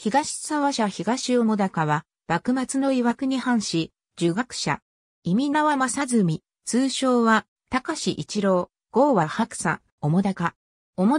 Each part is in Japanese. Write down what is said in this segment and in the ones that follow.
東沢社東尾高は、幕末の曰くに反し、儒学者。意味名は正純、通称は、高志一郎、号は白佐、尾高。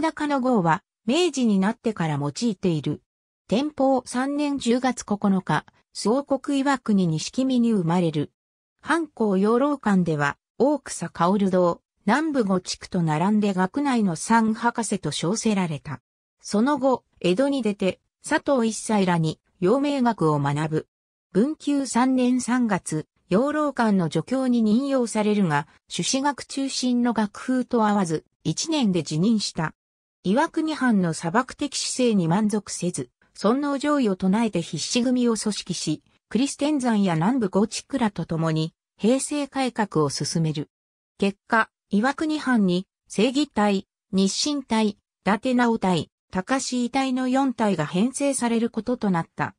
だ高の号は、明治になってから用いている。天保3年10月9日、総国曰くに錦見に生まれる。藩校養老館では、大草薫堂、南部五地区と並んで学内の三博士と称せられた。その後、江戸に出て、佐藤一切らに、陽明学を学ぶ。文久3年3月、養老館の助教に任用されるが、朱子学中心の学風と合わず、1年で辞任した。岩国藩の砂漠的姿勢に満足せず、尊王攘夷を唱えて必死組を組織し、クリステン山や南部ゴチクラと共に、平成改革を進める。結果、岩国藩に、正義隊、日清隊、伊達直隊、高し遺体の4体が編成されることとなった。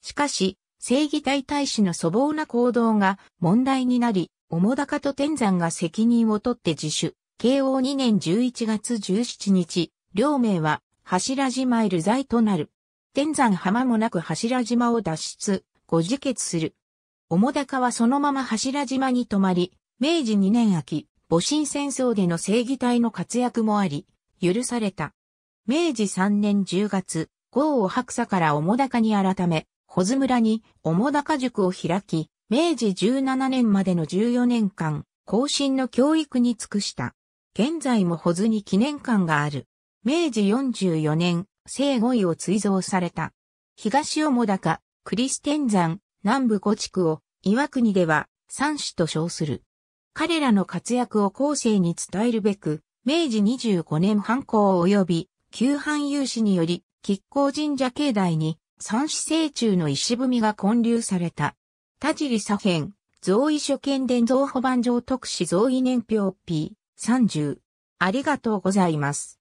しかし、正義隊大使の粗暴な行動が問題になり、重高と天山が責任を取って自主、慶応2年11月17日、両名は柱島へ流罪となる。天山浜もなく柱島を脱出、ご自決する。重高はそのまま柱島に泊まり、明治2年秋、戊辰戦争での正義隊の活躍もあり、許された。明治3年10月、豪を白砂から主高に改め、保津村に主高塾を開き、明治17年までの14年間、後進の教育に尽くした。現在も保津に記念館がある。明治44年、生後位を追贈された。東主高、クリステン山、南部五地区を、岩国では、三種と称する。彼らの活躍を後世に伝えるべく、明治25年犯行及び旧藩有志により、吉光神社境内に、三子聖中の石踏みが建立された。田尻左辺、造意所見伝造保番上特使造意年表 P30。ありがとうございます。